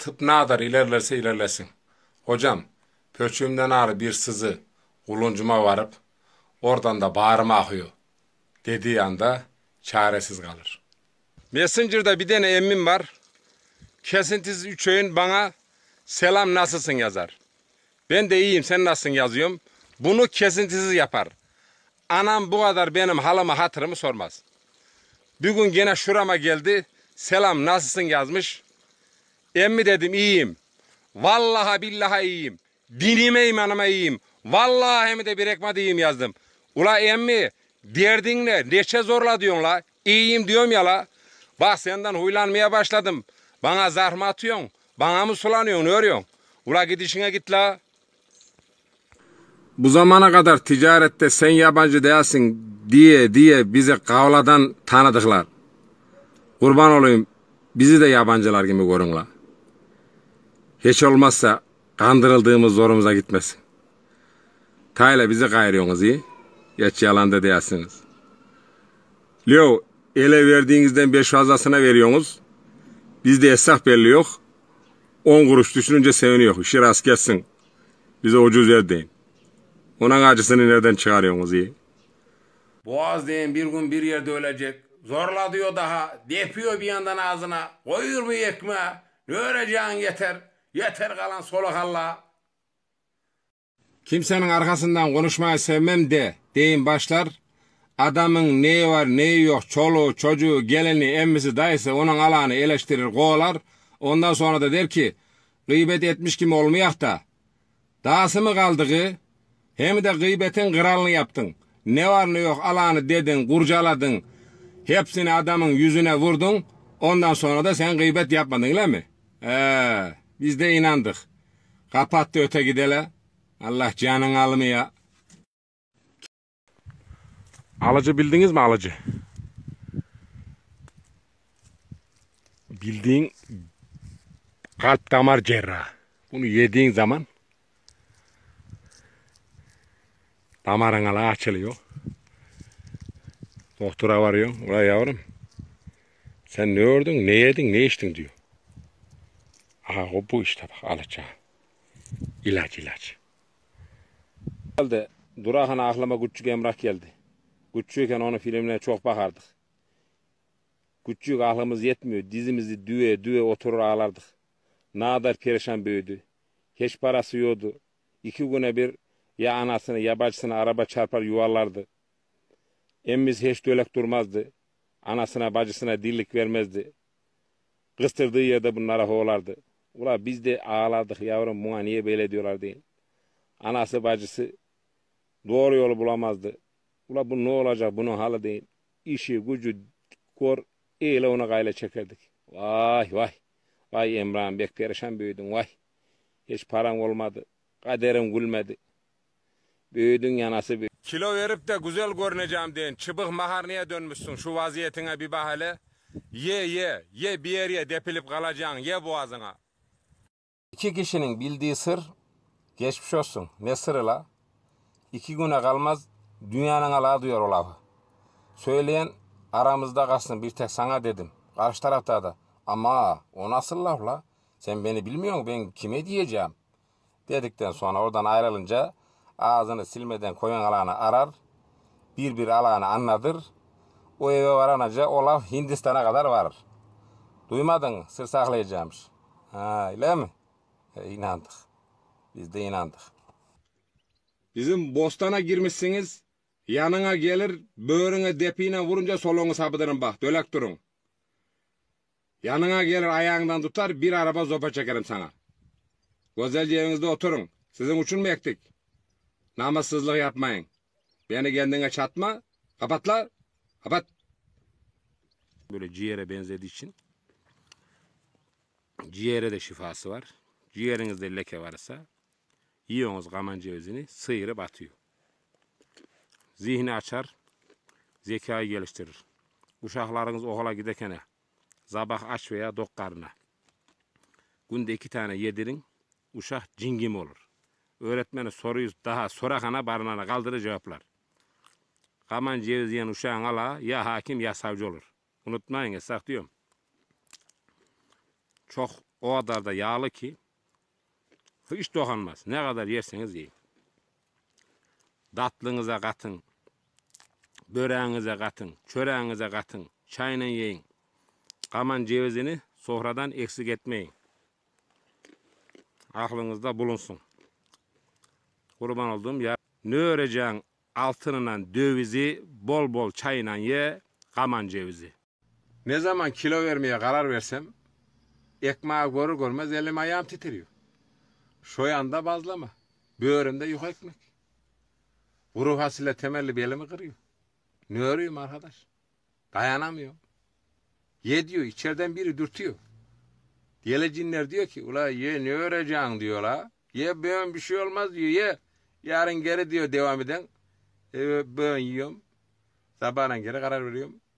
tıp ne kadar ilerlerse ilerlesin. Hocam, pöçüğümden ağrı bir sızı, uluncuma varıp, oradan da bağrıma akıyor dediği anda çaresiz kalır. Messenger'da bir tane emmim var. Kesintisiz üç öğün bana selam nasılsın yazar. Ben de iyiyim sen nasılsın yazıyorum. Bunu kesintisiz yapar. Anam bu kadar benim halama hatırımı sormaz. Bir gün gene şurama geldi. Selam nasılsın yazmış. Emmi dedim iyiyim. Vallaha billaha iyiyim. Dinime imanıma iyiyim. Vallahi hem de bir ekma diyeyim yazdım. Ula emmi derdin ne? Neçe zorla diyorsun la. İyiyim diyorum ya la. Bak senden huylanmaya başladım. Bana zarma atıyorsun. Bana mı sulanıyorsun örüyorsun. Ula gidişine git la. Bu zamana kadar ticarette sen yabancı değilsin diye diye bize kavladan tanıdıklar. Kurban olayım bizi de yabancılar gibi görün la. Hiç olmazsa kandırıldığımız zorumuza gitmesin. Tayla bizi kayırıyorsunuz iyi. Geç yalanda değilsiniz. Leo, ele verdiğinizden beş fazlasına veriyorsunuz. Bizde hesap belli yok. On kuruş düşününce seviniyor. İşi rast gelsin. Bize ucuz ver deyin. Onun acısını nereden çıkarıyorsunuz iyi? Boğaz deyin bir gün bir yerde ölecek. Zorla diyor daha. Depiyor bir yandan ağzına. Koyur bu ekmeğe. Ne öreceğin yeter. Yeter kalan soluk Allah. Kimsenin arkasından konuşmayı sevmem de deyin başlar. Adamın neyi var neyi yok çoluğu çocuğu geleni emmisi dayısı onun alanı eleştirir kovalar. Ondan sonra da der ki gıybet etmiş kim olmayak da. Dahası mı kaldığı? Hem de gıybetin kralını yaptın. Ne var ne yok alanı dedin kurcaladın. Hepsini adamın yüzüne vurdun. Ondan sonra da sen gıybet yapmadın öyle mi? Eee. Biz de inandık. Kapattı öte gidele. Allah canın almaya. Alıcı bildiniz mi alıcı? Bildiğin kalp damar cerrahı. Bunu yediğin zaman damarın ala açılıyor. Doktora varıyor. Ulan yavrum sen ne ördün, ne yedin, ne içtin diyor. Aha bu işte bak alaca. İlaç ilaç. Geldi. Durahan aklıma Güççük Emrah geldi. Küçükken onun filmlerine çok bakardık. Küçük aklımız yetmiyor. Dizimizi düve düve oturur ağlardık. Ne kadar perişan büyüdü. Hiç parası yoktu. İki güne bir ya anasını ya bacısını araba çarpar yuvarlardı. Emmimiz hiç dölek durmazdı. Anasına bacısına dillik vermezdi. Kıstırdığı yerde bunlara hoğlardı. Ula biz de ağladık yavrum buna niye böyle diyorlar diye. Anası bacısı doğru yolu bulamazdı. Ula bu ne olacak bunun halı değil. İşi gücü kor eyle ona gayle çekerdik. Vay vay. Vay Emrah'ım bek perişan büyüdün vay. Hiç paran olmadı. Kaderim gülmedi. Büyüdün yanası büyüdün. Kilo verip de güzel görüneceğim deyin. Çıbık maharneye dönmüşsün şu vaziyetine bir bahale. Ye ye ye bir yer ye depilip kalacaksın ye boğazına. İki kişinin bildiği sır geçmiş olsun. Ne sırrı la? İki güne kalmaz dünyanın ala diyor o lafı. Söyleyen aramızda kalsın bir tek sana dedim. Karşı tarafta da. Ama o nasıl laf la? Sen beni bilmiyorsun ben kime diyeceğim? Dedikten sonra oradan ayrılınca ağzını silmeden koyun alanı arar. Bir bir alanı anladır. O eve varanaca o laf Hindistan'a kadar varır. Duymadın sır saklayacağımış. Ha öyle mi? Ee, inandık. Biz de inandık. Bizim bostana girmişsiniz, yanına gelir, böğrüne depiğine vurunca solunu sabıdırın bak, dölek durun. Yanına gelir ayağından tutar, bir araba zopa çekerim sana. Gözelce evinizde oturun, sizin uçun mu ektik? Namazsızlık yapmayın. Beni kendine çatma, kapatlar, kapat. Böyle ciğere benzediği için ciğere de şifası var ciğerinizde leke varsa yiyorsunuz kaman cevizini sıyırıp atıyor. Zihni açar, zekayı geliştirir. Uşaklarınız okula gidekene sabah aç veya dok karnına. Günde iki tane yedirin, uşak cingim olur. Öğretmeni soruyu daha sorakana barınana kaldırı cevaplar. Kaman ceviz yiyen uşağın ala ya hakim ya savcı olur. Unutmayın yasak diyorum. Çok o kadar da yağlı ki bu hiç dokanmaz. Ne kadar yerseniz yiyin. Tatlınıza katın. Böreğinize katın. Çöreğinize katın. Çayla yiyin. Kaman cevizini sofradan eksik etmeyin. Aklınızda bulunsun. Kurban olduğum ya. Ne öreceğin Altınından, dövizi bol bol çayla ye. Kaman cevizi. Ne zaman kilo vermeye karar versem ekmeği görür görmez elim ayağım titriyor. Şoyanda bazlama. Böğründe yük ekmek. Kuru fasulye temelli belimi kırıyor. Ne örüyorum arkadaş? Dayanamıyorum. Ye diyor. içeriden biri dürtüyor. cinler diyor ki ula ye ne öreceksin diyor la. Ye böğün bir şey olmaz diyor ye. Yarın geri diyor devam eden. E, böğün yiyorum. Sabahına geri karar veriyorum.